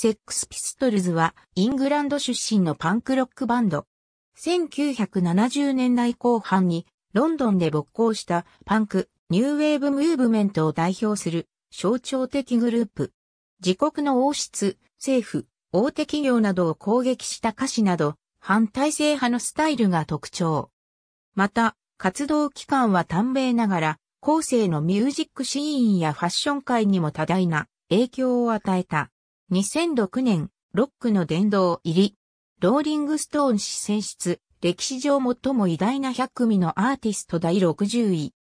セックスピストルズはイングランド出身のパンクロックバンド。1970年代後半にロンドンで勃興したパンク、ニューウェーブムーブメントを代表する象徴的グループ。自国の王室、政府、大手企業などを攻撃した歌詞など、反体制派のスタイルが特徴。また、活動期間は短命ながら、後世のミュージックシーンやファッション界にも多大な影響を与えた。2006年、ロックの殿堂入り。ローリングストーン誌選出、歴史上最も偉大な100組のアーティスト第60位。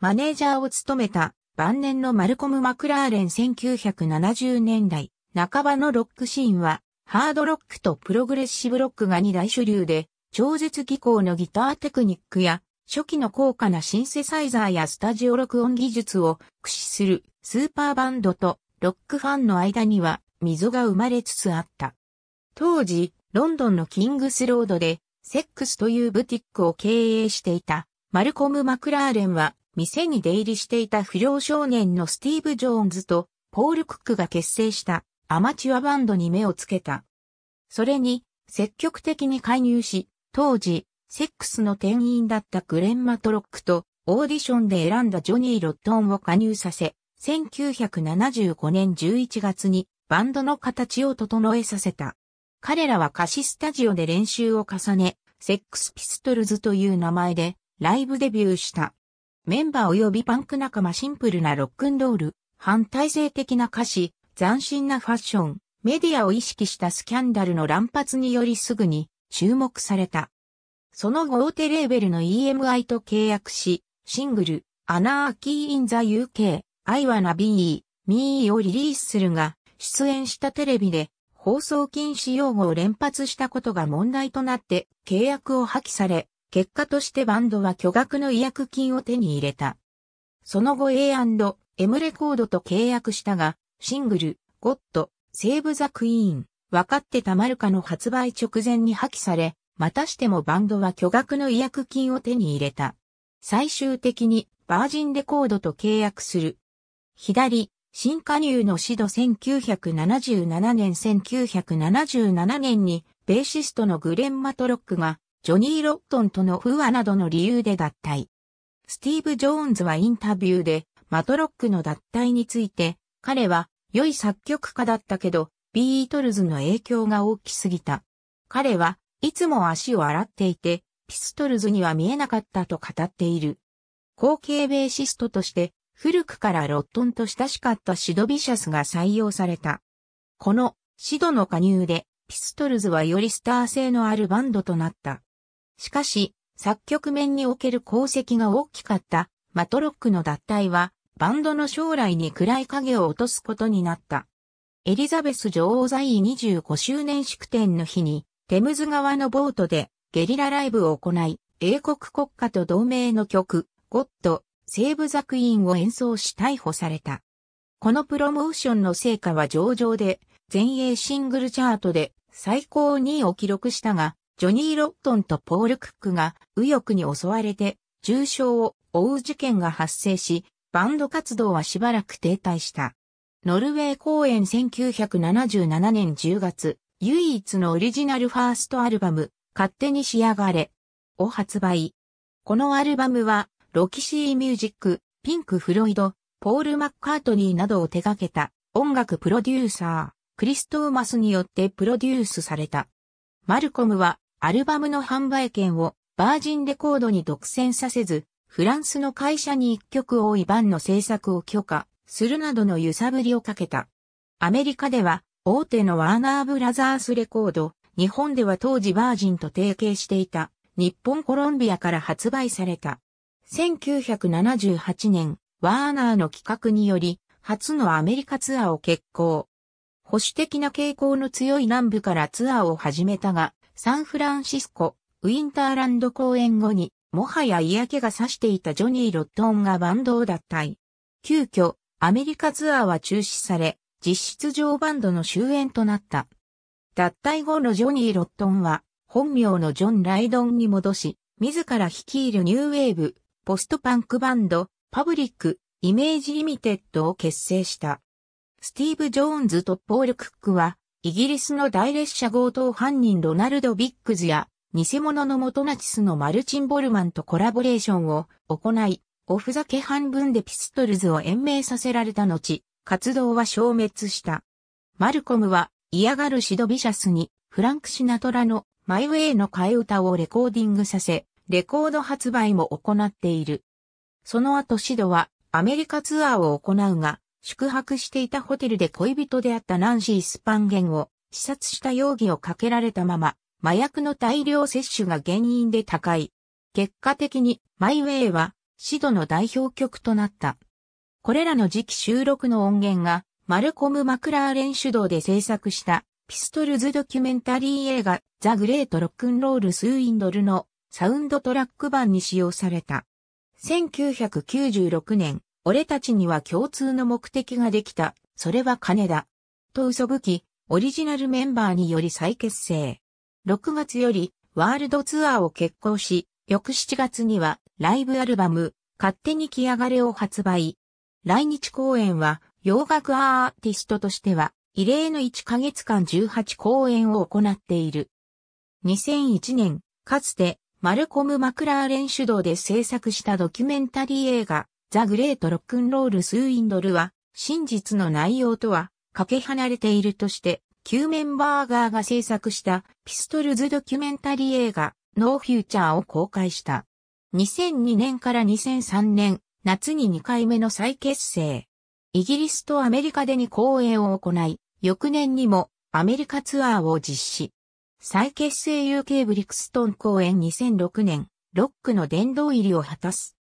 マネージャーを務めた晩年のマルコム・マクラーレン1970年代半ばのロックシーンは、ハードロックとプログレッシブロックが二大主流で、超絶技巧のギターテクニックや、初期の高価なシンセサイザーやスタジオ録音技術を駆使するスーパーバンドとロックファンの間には溝が生まれつつあった。当時、ロンドンのキングスロードで、セックスというブティックを経営していた、マルコム・マクラーレンは、店に出入りしていた不良少年のスティーブ・ジョーンズと、ポール・クックが結成したアマチュアバンドに目をつけた。それに、積極的に介入し、当時、セックスの店員だったグレン・マトロックと、オーディションで選んだジョニー・ロットンを加入させ、1975年11月にバンドの形を整えさせた。彼らは歌詞スタジオで練習を重ね、セックスピストルズという名前でライブデビューした。メンバー及びパンク仲間シンプルなロックンロール、反体制的な歌詞、斬新なファッション、メディアを意識したスキャンダルの乱発によりすぐに注目された。その後大手レーベルの EMI と契約し、シングル、アナーキー・イン・ザ・ UK、I Wanna Be、Me をリリースするが、出演したテレビで放送禁止用語を連発したことが問題となって契約を破棄され、結果としてバンドは巨額の違約金を手に入れた。その後 A&M レコードと契約したが、シングル、ゴッド、セーブ・ザ・クイーン、分かってたまるかの発売直前に破棄され、またしてもバンドは巨額の違約金を手に入れた。最終的にバージンレコードと契約する。左、新加入のシド1977年1977年にベーシストのグレン・マトロックがジョニー・ロットンとの不和などの理由で脱退。スティーブ・ジョーンズはインタビューでマトロックの脱退について彼は良い作曲家だったけどビートルズの影響が大きすぎた。彼はいつも足を洗っていてピストルズには見えなかったと語っている。後継ベーシストとして古くからロットンと親しかったシド・ビシャスが採用された。このシドの加入で、ピストルズはよりスター性のあるバンドとなった。しかし、作曲面における功績が大きかったマトロックの脱退は、バンドの将来に暗い影を落とすことになった。エリザベス女王在位25周年祝典の日に、テムズ川のボートでゲリラライブを行い、英国国歌と同盟の曲、ゴッド、西部作ンを演奏し逮捕された。このプロモーションの成果は上々で、全英シングルチャートで最高2位を記録したが、ジョニー・ロットンとポール・クックが右翼に襲われて重傷を負う事件が発生し、バンド活動はしばらく停滞した。ノルウェー公演1977年10月、唯一のオリジナルファーストアルバム、勝手に仕上がれを発売。このアルバムはロキシーミュージック、ピンク・フロイド、ポール・マッカートニーなどを手掛けた音楽プロデューサー、クリストーマスによってプロデュースされた。マルコムはアルバムの販売権をバージンレコードに独占させず、フランスの会社に一曲多い版の制作を許可するなどの揺さぶりをかけた。アメリカでは大手のワーナーブラザースレコード、日本では当時バージンと提携していた日本コロンビアから発売された。1978年、ワーナーの企画により、初のアメリカツアーを決行。保守的な傾向の強い南部からツアーを始めたが、サンフランシスコ、ウィンターランド公演後に、もはや嫌気がさしていたジョニー・ロットンがバンドを脱退。急遽、アメリカツアーは中止され、実質上バンドの終焉となった。脱退後のジョニー・ロットンは、本名のジョン・ライドンに戻し、自ら率いるニューウェーブ、ポストパンクバンド、パブリック、イメージリミテッドを結成した。スティーブ・ジョーンズとポール・クックは、イギリスの大列車強盗犯人ロナルド・ビックズや、偽物の元ナチスのマルチン・ボルマンとコラボレーションを行い、おふざけ半分でピストルズを延命させられた後、活動は消滅した。マルコムは嫌がるシド・ビシャスにフランク・シナトラのマイウェイの替え歌をレコーディングさせ、レコード発売も行っている。その後シドはアメリカツアーを行うが、宿泊していたホテルで恋人であったナンシー・スパンゲンを視察した容疑をかけられたまま、麻薬の大量摂取が原因で高い。結果的にマイウェイはシドの代表曲となった。これらの次期収録の音源がマルコム・マクラーレン主導で制作したピストルズドキュメンタリー映画ザ・グレート・ロックンロール・スーインドルのサウンドトラック版に使用された。1996年、俺たちには共通の目的ができた、それは金だ。と嘘吹き、オリジナルメンバーにより再結成。6月よりワールドツアーを決行し、翌7月にはライブアルバム、勝手に来やがれを発売。来日公演は洋楽アーティストとしては異例の1ヶ月間18公演を行っている。2001年、かつてマルコム・マクラーレン主導で制作したドキュメンタリー映画、ザ・グレート・ロックンロール・スーインドルは、真実の内容とは、かけ離れているとして、旧メンバーガーが制作したピストルズドキュメンタリー映画、ノーフューチャーを公開した。2002年から2003年、夏に2回目の再結成。イギリスとアメリカでに公演を行い、翌年にもアメリカツアーを実施。再結成 UK ブリクストン公演2006年、ロックの殿堂入りを果たす。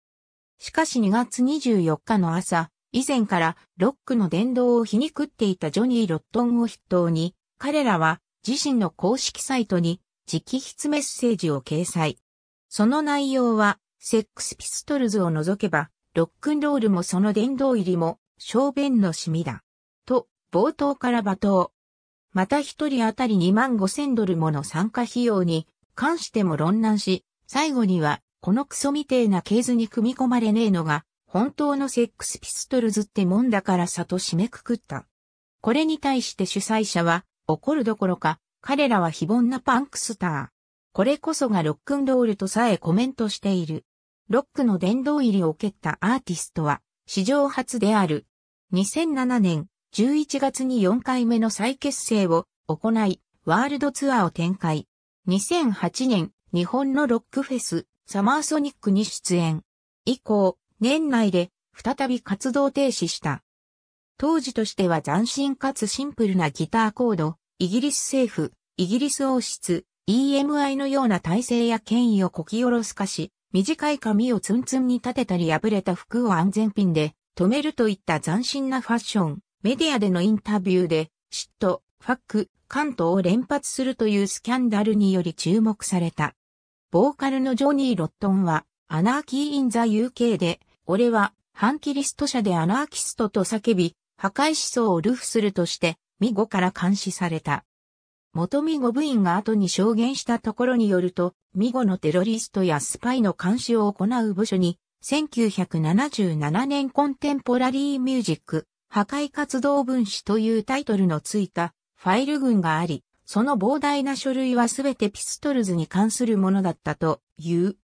しかし2月24日の朝、以前からロックの殿堂を皮肉っていたジョニー・ロットンを筆頭に、彼らは自身の公式サイトに直筆メッセージを掲載。その内容は、セックスピストルズを除けば、ロックンロールもその殿堂入りも、小便のシミだ。と、冒頭から罵倒。また一人当たり2万5千ドルもの参加費用に関しても論難し、最後にはこのクソみてえなースに組み込まれねえのが本当のセックスピストルズってもんだからさと締めくくった。これに対して主催者は怒るどころか彼らは非凡なパンクスター。これこそがロックンロールとさえコメントしている。ロックの殿堂入りを蹴ったアーティストは史上初である。2007年、11月に4回目の再結成を行い、ワールドツアーを展開。2008年、日本のロックフェス、サマーソニックに出演。以降、年内で再び活動停止した。当時としては斬新かつシンプルなギターコード、イギリス政府、イギリス王室、EMI のような体制や権威をこきおろすかし、短い髪をツンツンに立てたり破れた服を安全ピンで止めるといった斬新なファッション。メディアでのインタビューで、嫉妬、ファック、関東を連発するというスキャンダルにより注目された。ボーカルのジョニー・ロットンは、アナーキー・イン・ザ・ UK で、俺は、反キリスト者でアナーキストと叫び、破壊思想をルフするとして、ミゴから監視された。元ミゴ部員が後に証言したところによると、ミゴのテロリストやスパイの監視を行う部署に、1977年コンテンポラリーミュージック、破壊活動分子というタイトルのついたファイル群があり、その膨大な書類はすべてピストルズに関するものだったという。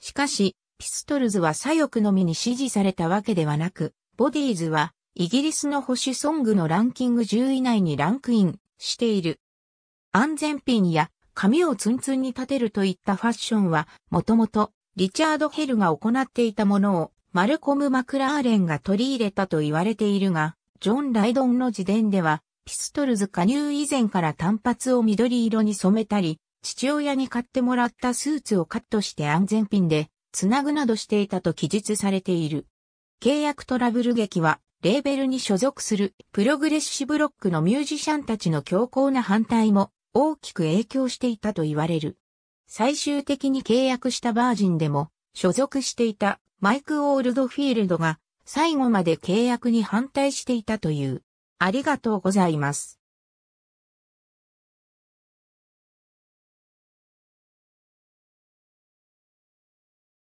しかし、ピストルズは左翼のみに支持されたわけではなく、ボディーズはイギリスの保守ソングのランキング10位以内にランクインしている。安全ピンや髪をツンツンに立てるといったファッションは、もともとリチャード・ヘルが行っていたものをマルコム・マクラーレンが取り入れたと言われているが、ジョン・ライドンの自伝では、ピストルズ加入以前から単発を緑色に染めたり、父親に買ってもらったスーツをカットして安全ピンで、つなぐなどしていたと記述されている。契約トラブル劇は、レーベルに所属するプログレッシブロックのミュージシャンたちの強硬な反対も大きく影響していたと言われる。最終的に契約したバージンでも所属していたマイク・オールドフィールドが最後まで契約に反対していたという。ありがとうございます。